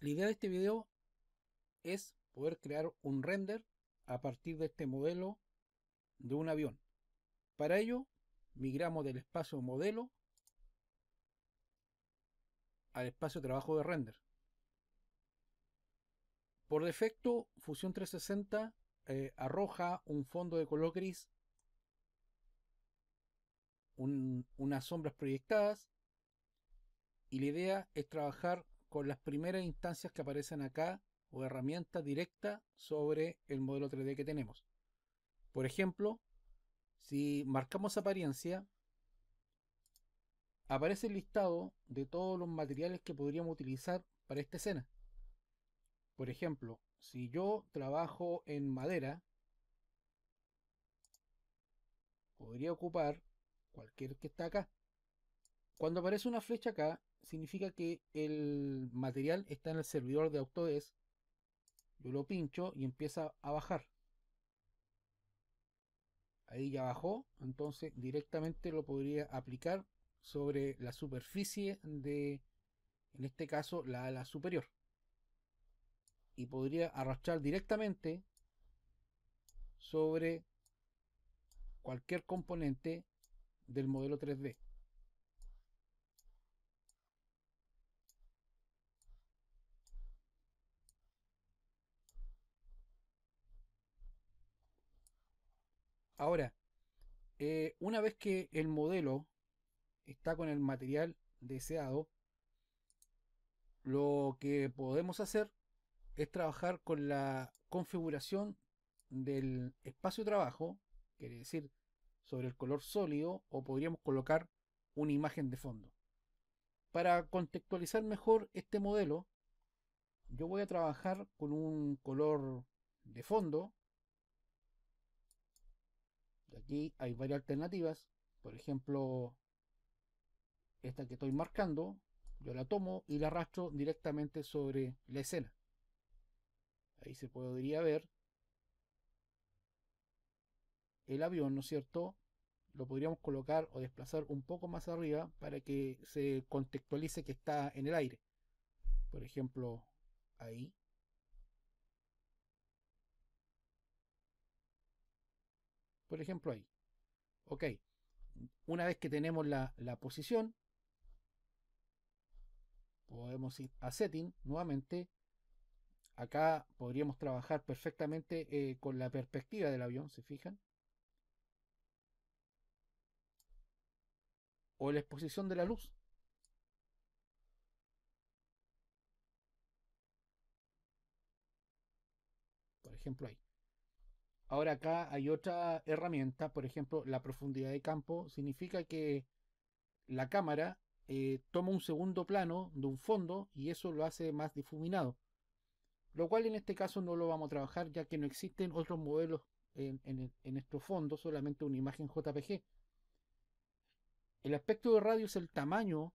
La idea de este video es poder crear un render a partir de este modelo de un avión. Para ello, migramos del espacio modelo al espacio trabajo de render. Por defecto, Fusion 360 eh, arroja un fondo de color gris, unas sombras proyectadas, y la idea es trabajar con las primeras instancias que aparecen acá o herramientas directas sobre el modelo 3D que tenemos. Por ejemplo, si marcamos apariencia, aparece el listado de todos los materiales que podríamos utilizar para esta escena. Por ejemplo, si yo trabajo en madera, podría ocupar cualquier que está acá. Cuando aparece una flecha acá, significa que el material está en el servidor de Autodesk. Yo lo pincho y empieza a bajar. Ahí ya bajó, entonces directamente lo podría aplicar sobre la superficie de, en este caso, la ala superior. Y podría arrastrar directamente sobre cualquier componente del modelo 3D. Ahora, eh, una vez que el modelo está con el material deseado, lo que podemos hacer es trabajar con la configuración del espacio de trabajo, quiere decir sobre el color sólido, o podríamos colocar una imagen de fondo. Para contextualizar mejor este modelo, yo voy a trabajar con un color de fondo Aquí hay varias alternativas. Por ejemplo, esta que estoy marcando, yo la tomo y la arrastro directamente sobre la escena. Ahí se podría ver el avión, ¿no es cierto? Lo podríamos colocar o desplazar un poco más arriba para que se contextualice que está en el aire. Por ejemplo, ahí. Por ejemplo, ahí. Ok. Una vez que tenemos la, posición, podemos ir a setting nuevamente. Acá podríamos trabajar perfectamente eh, con la perspectiva del avión, ¿se fijan? O la exposición de la luz. Por ejemplo ahí. Ahora acá hay otra herramienta, por ejemplo, la profundidad de campo significa que la cámara eh, toma un segundo plano de un fondo y eso lo hace más difuminado. Lo cual en este caso no lo vamos a trabajar ya que no existen otros modelos en, en, en estos fondos, solamente una imagen JPG. El aspecto de radio es el tamaño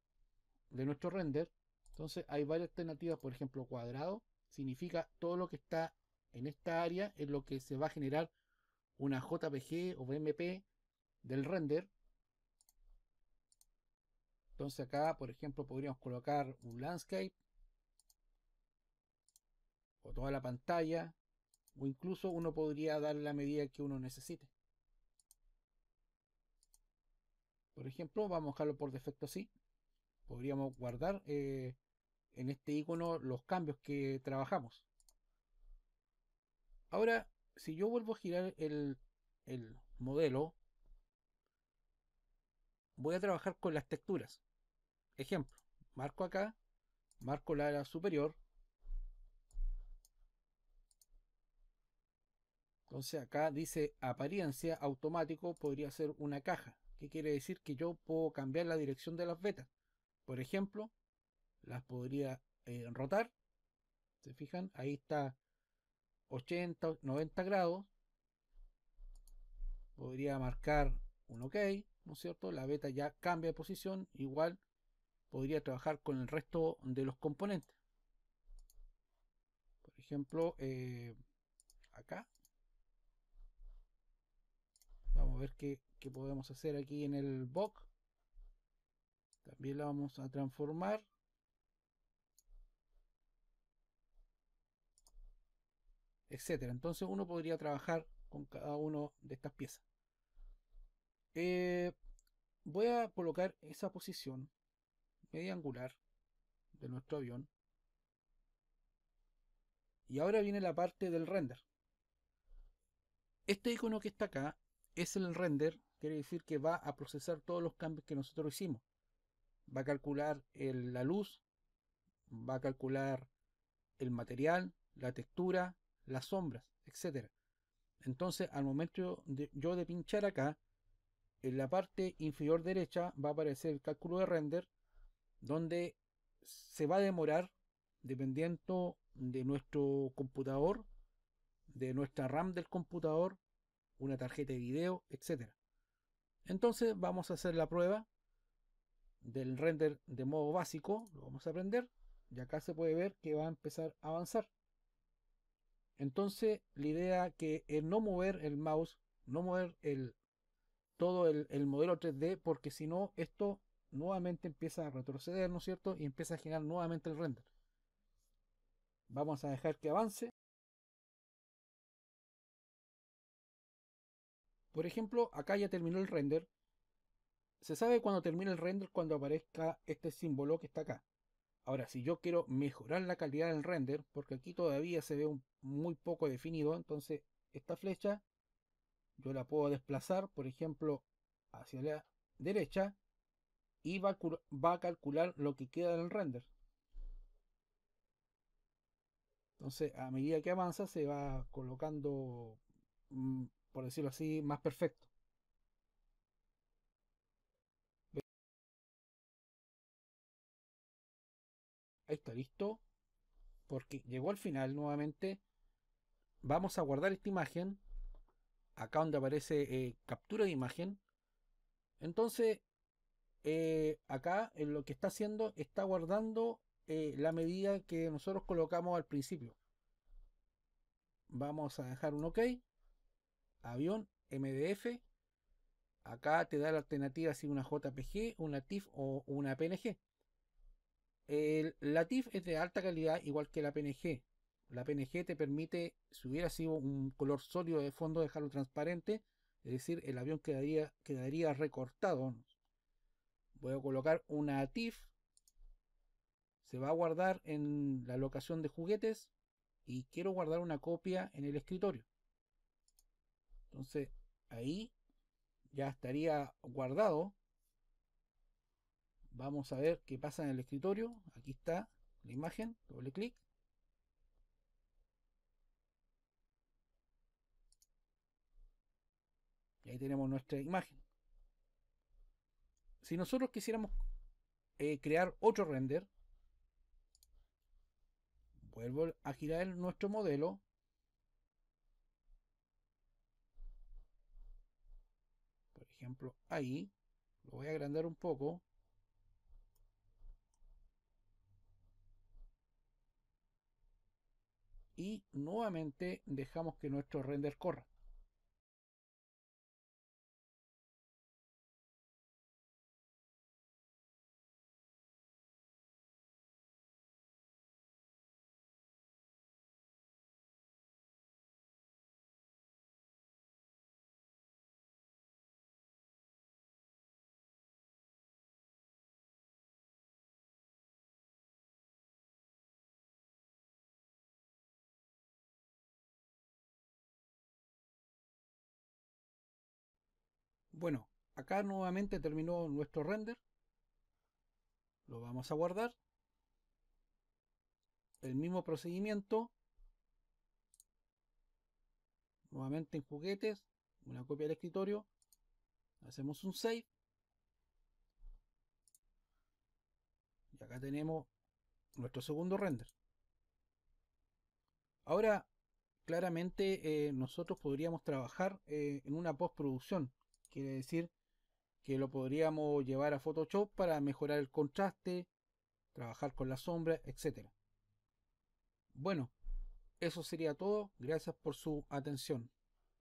de nuestro render. Entonces hay varias alternativas, por ejemplo cuadrado, significa todo lo que está en esta área es lo que se va a generar una JPG o BMP del render. Entonces acá, por ejemplo, podríamos colocar un landscape o toda la pantalla o incluso uno podría dar la medida que uno necesite. Por ejemplo, vamos a dejarlo por defecto así. Podríamos guardar eh, en este icono los cambios que trabajamos. Ahora, si yo vuelvo a girar el, modelo, voy a trabajar con las texturas. Ejemplo, marco acá, marco la área superior. Entonces acá dice apariencia automático podría ser una caja. ¿Qué quiere decir? Que yo puedo cambiar la dirección de las vetas. Por ejemplo, las podría eh, rotar. ¿Se fijan? Ahí está 80, 90 grados. Podría marcar un OK, ¿no es cierto? La beta ya cambia de posición, igual podría trabajar con el resto de los componentes. Por ejemplo, eh, acá. Vamos a ver qué, qué podemos hacer aquí en el box. También la vamos a transformar. etcétera. Entonces uno podría trabajar con cada una de estas piezas. Eh, voy a colocar esa posición media angular de nuestro avión. Y ahora viene la parte del render. Este icono que está acá es el render, quiere decir que va a procesar todos los cambios que nosotros hicimos. Va a calcular la luz, va a calcular el material, la textura, las sombras, etc. Entonces, al momento de, yo de pinchar acá, en la parte inferior derecha va a aparecer el cálculo de render, donde se va a demorar, dependiendo de nuestro computador, de nuestra RAM del computador, una tarjeta de video, etc. Entonces vamos a hacer la prueba del render de modo básico, lo vamos a aprender, y acá se puede ver que va a empezar a avanzar. Entonces, la idea que es no mover el mouse, no mover todo el, modelo 3D, porque si no, esto nuevamente empieza a retroceder, ¿no es cierto? Y empieza a generar nuevamente el render. Vamos a dejar que avance. Por ejemplo, acá ya terminó el render. Se sabe cuando termina el render cuando aparezca este símbolo que está acá. Ahora, si yo quiero mejorar la calidad del render, porque aquí todavía se ve muy poco definido, entonces esta flecha yo la puedo desplazar, por ejemplo, hacia la derecha y va a, va a calcular lo que queda del render. Entonces, a medida que avanza, se va colocando, mm, por decirlo así, más perfecto. Ahí está listo. Porque llegó al final nuevamente. Vamos a guardar esta imagen. Acá donde aparece eh, captura de imagen. Entonces, eh, acá en lo que está haciendo está guardando eh, la medida que nosotros colocamos al principio. Vamos a dejar un OK. Avión MDF. Acá te da la alternativa si una JPG, una TIFF o una PNG la TIFF es de alta calidad, igual que la PNG. La PNG te permite, si hubiera sido un color sólido de fondo, dejarlo transparente. Es decir, el avión quedaría, quedaría recortado. Voy a colocar una TIFF. Se va a guardar en la locación de juguetes. Y quiero guardar una copia en el escritorio. Entonces, ahí ya estaría guardado Vamos a ver qué pasa en el escritorio. Aquí está la imagen, doble clic. Y ahí tenemos nuestra imagen. Si nosotros quisiéramos eh, crear otro render, vuelvo a girar nuestro modelo. Por ejemplo, ahí. Lo voy a agrandar un poco. y nuevamente dejamos que nuestro render corra. Bueno, acá nuevamente terminó nuestro render. Lo vamos a guardar. El mismo procedimiento. Nuevamente en juguetes. Una copia del escritorio. Hacemos un save. Y acá tenemos nuestro segundo render. Ahora, claramente eh, nosotros podríamos trabajar eh, en una postproducción Quiere decir que lo podríamos llevar a Photoshop para mejorar el contraste, trabajar con la sombra, etc. Bueno, eso sería todo. Gracias por su atención.